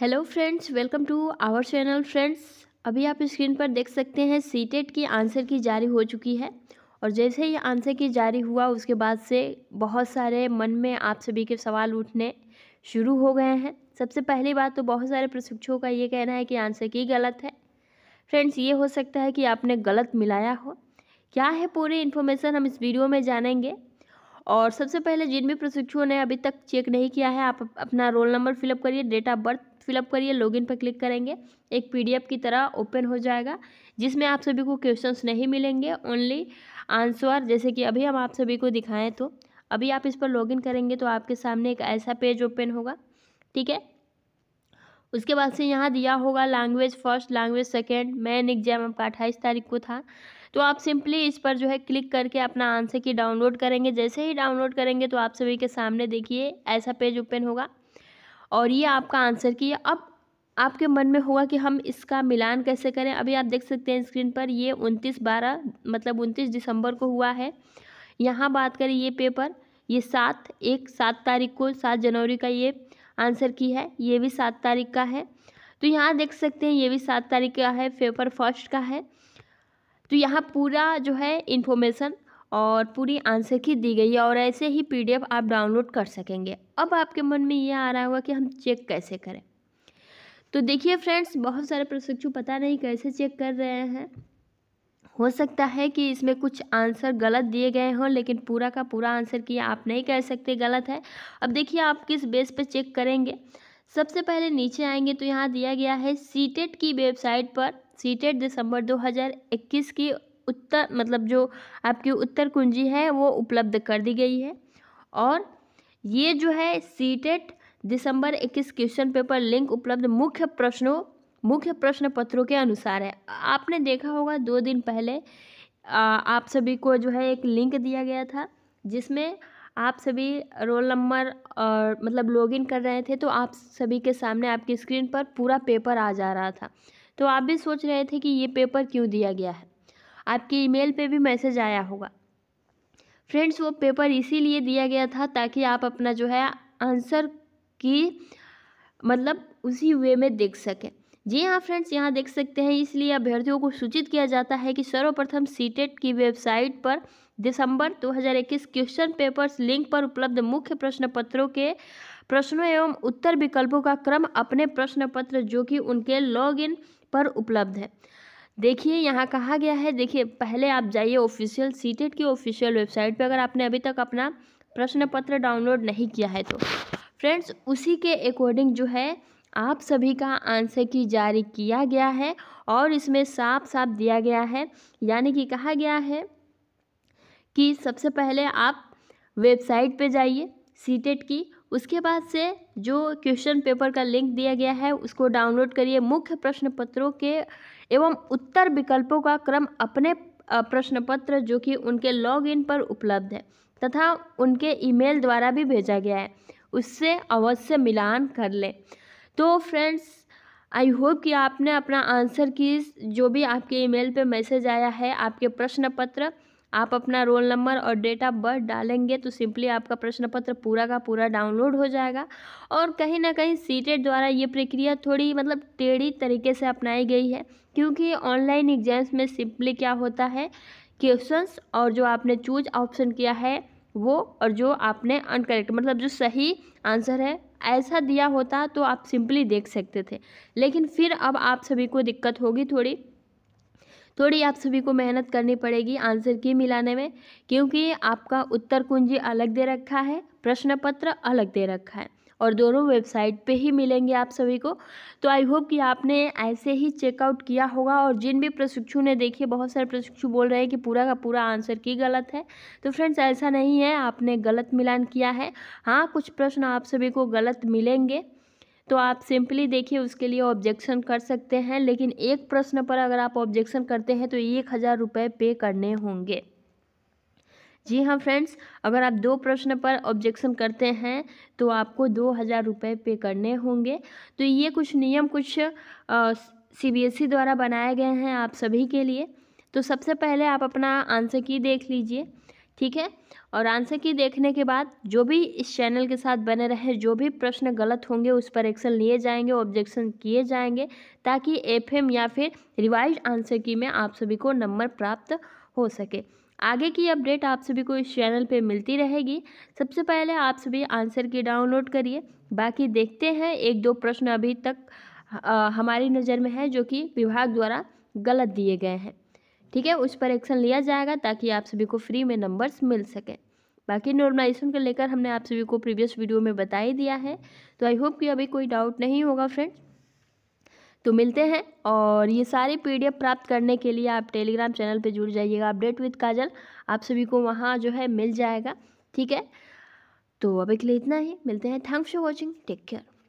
hello friends welcome to our channel friends अभी आप screen पर देख सकते हैं सीटेट की आंसर की जारी हो चुकी है और जैसे ही आंसर की जारी हुआ उसके बाद से बहुत सारे मन में आप सभी के सवाल उठने शुरू हो गए हैं सबसे पहली बात तो बहुत सारे प्रशिक्षकों का ये कहना है कि आंसर की गलत है फ्रेंड्स ये हो सकता है कि आपने गलत मिलाया हो क्या है पूरी इन्फॉर्मेशन हम इस वीडियो में जानेंगे और सबसे पहले जिन भी प्रशिक्षुओं ने अभी तक चेक नहीं किया है आप अपना रोल नंबर फिलअप करिए डेट ऑफ बर्थ फिलअप करिए लॉगिन पर क्लिक करेंगे एक पीडीएफ की तरह ओपन हो जाएगा जिसमें आप सभी को क्वेश्चंस नहीं मिलेंगे ओनली आंसर जैसे कि अभी हम आप सभी को दिखाएं तो अभी आप इस पर लॉगिन करेंगे तो आपके सामने एक ऐसा पेज ओपन होगा ठीक है उसके बाद से यहाँ दिया होगा language first language second main exam आपका अट्ठाईस तारीख को था तो आप सिंपली इस पर जो है क्लिक करके अपना आंसर की डाउनलोड करेंगे जैसे ही डाउनलोड करेंगे तो आप सभी के सामने देखिए ऐसा पेज ओपन होगा और ये आपका आंसर किया अब आपके मन में होगा कि हम इसका मिलान कैसे करें अभी आप देख सकते हैं स्क्रीन पर ये उनतीस बारह मतलब उनतीस दिसंबर को हुआ है यहाँ बात करें ये पेपर ये सात एक सात तारीख को सात जनवरी का ये आंसर की है ये भी सात तारीख का है तो यहाँ देख सकते हैं ये भी सात तारीख का है पेपर फर्स्ट का है तो यहाँ पूरा जो है इन्फॉर्मेशन और पूरी आंसर की दी गई है और ऐसे ही पीडीएफ आप डाउनलोड कर सकेंगे अब आपके मन में ये आ रहा होगा कि हम चेक कैसे करें तो देखिए फ्रेंड्स बहुत सारे प्रशिक्षु पता नहीं कैसे चेक कर रहे हैं हो सकता है कि इसमें कुछ आंसर गलत दिए गए हों लेकिन पूरा का पूरा आंसर किया आप नहीं कह सकते गलत है अब देखिए आप किस बेस पर चेक करेंगे सबसे पहले नीचे आएंगे तो यहाँ दिया गया है सीटेट की वेबसाइट पर सीटेट दिसंबर 2021 की उत्तर मतलब जो आपकी उत्तर कुंजी है वो उपलब्ध कर दी गई है और ये जो है सीटेट दिसंबर इक्कीस क्वेश्चन पेपर लिंक उपलब्ध मुख्य प्रश्नों मुख्य प्रश्न पत्रों के अनुसार है आपने देखा होगा दो दिन पहले आप सभी को जो है एक लिंक दिया गया था जिसमें आप सभी रोल नंबर और मतलब लॉगिन कर रहे थे तो आप सभी के सामने आपकी स्क्रीन पर पूरा पेपर आ जा रहा था तो आप भी सोच रहे थे कि ये पेपर क्यों दिया गया है आपके ईमेल पे भी मैसेज आया होगा फ्रेंड्स वो पेपर इसीलिए दिया गया था ताकि आप अपना जो है आंसर की मतलब उसी वे में देख सकें जी हाँ फ्रेंड्स यहाँ देख सकते हैं इसलिए अभ्यर्थियों को सूचित किया जाता है कि सर्वप्रथम सीटेट की वेबसाइट पर दिसंबर 2021 क्वेश्चन पेपर्स लिंक पर उपलब्ध मुख्य प्रश्न पत्रों के प्रश्नों एवं उत्तर विकल्पों का क्रम अपने प्रश्न पत्र जो कि उनके लॉग पर उपलब्ध है देखिए यहाँ कहा गया है देखिए पहले आप जाइए ऑफिशियल सीटेट की ऑफिशियल वेबसाइट पे अगर आपने अभी तक अपना प्रश्न पत्र डाउनलोड नहीं किया है तो फ्रेंड्स उसी के अकॉर्डिंग जो है आप सभी का आंसर की जारी किया गया है और इसमें साफ साफ दिया गया है यानी कि कहा गया है कि सबसे पहले आप वेबसाइट पे जाइए सीटेट की उसके बाद से जो क्वेश्चन पेपर का लिंक दिया गया है उसको डाउनलोड करिए मुख्य प्रश्न पत्रों के एवं उत्तर विकल्पों का क्रम अपने प्रश्न पत्र जो कि उनके लॉग इन पर उपलब्ध है तथा उनके ईमेल द्वारा भी भेजा गया है उससे अवश्य मिलान कर लें तो फ्रेंड्स आई होप कि आपने अपना आंसर की जो भी आपके ईमेल पे मैसेज आया है आपके प्रश्न पत्र आप अपना रोल नंबर और डेट ऑफ बर्थ डालेंगे तो सिंपली आपका प्रश्न पत्र पूरा का पूरा डाउनलोड हो जाएगा और कहीं ना कहीं सीटेट द्वारा ये प्रक्रिया थोड़ी मतलब टेढ़ी तरीके से अपनाई गई है क्योंकि ऑनलाइन एग्जाम्स में सिंपली क्या होता है क्वेश्चंस और जो आपने चूज ऑप्शन किया है वो और जो आपने अनकरेक्ट मतलब जो सही आंसर है ऐसा दिया होता तो आप सिंपली देख सकते थे लेकिन फिर अब आप सभी को दिक्कत होगी थोड़ी थोड़ी आप सभी को मेहनत करनी पड़ेगी आंसर की मिलाने में क्योंकि आपका उत्तर कुंजी अलग दे रखा है प्रश्न पत्र अलग दे रखा है और दोनों वेबसाइट पे ही मिलेंगे आप सभी को तो आई होप कि आपने ऐसे ही चेकआउट किया होगा और जिन भी प्रशिक्षु ने देखे बहुत सारे प्रशिक्षु बोल रहे हैं कि पूरा का पूरा आंसर की गलत है तो फ्रेंड्स ऐसा नहीं है आपने गलत मिलान किया है हाँ कुछ प्रश्न आप सभी को गलत मिलेंगे तो आप सिंपली देखिए उसके लिए ऑब्जेक्शन कर सकते हैं लेकिन एक प्रश्न पर अगर आप ऑब्जेक्शन करते हैं तो एक हज़ार रुपये पे करने होंगे जी हाँ फ्रेंड्स अगर आप दो प्रश्न पर ऑब्जेक्शन करते हैं तो आपको दो हज़ार रुपये पे करने होंगे तो ये कुछ नियम कुछ सी बी एस ई द्वारा बनाए गए हैं आप सभी के लिए तो सबसे पहले आप अपना आंसर की देख लीजिए ठीक है और आंसर की देखने के बाद जो भी इस चैनल के साथ बने रहे जो भी प्रश्न गलत होंगे उस पर एक्शन लिए जाएंगे ऑब्जेक्शन किए जाएंगे ताकि एफएम या फिर रिवाइज आंसर की में आप सभी को नंबर प्राप्त हो सके आगे की अपडेट आप सभी को इस चैनल पे मिलती रहेगी सबसे पहले आप सभी आंसर की डाउनलोड करिए बाकी देखते हैं एक दो प्रश्न अभी तक आ, हमारी नज़र में है जो कि विभाग द्वारा गलत दिए गए हैं ठीक है उस पर एक्शन लिया जाएगा ताकि आप सभी को फ्री में नंबर्स मिल सकें बाकी नॉर्मलाइजेशन को लेकर हमने आप सभी को प्रीवियस वीडियो में बता ही दिया है तो आई होप कि अभी कोई डाउट नहीं होगा फ्रेंड्स तो मिलते हैं और ये सारे पीडीएफ प्राप्त करने के लिए आप टेलीग्राम चैनल पे जुड़ जाइएगा अपडेट विद काजल आप सभी को वहाँ जो है मिल जाएगा ठीक है तो अभी के लिए इतना ही मिलते हैं thanks for watching take care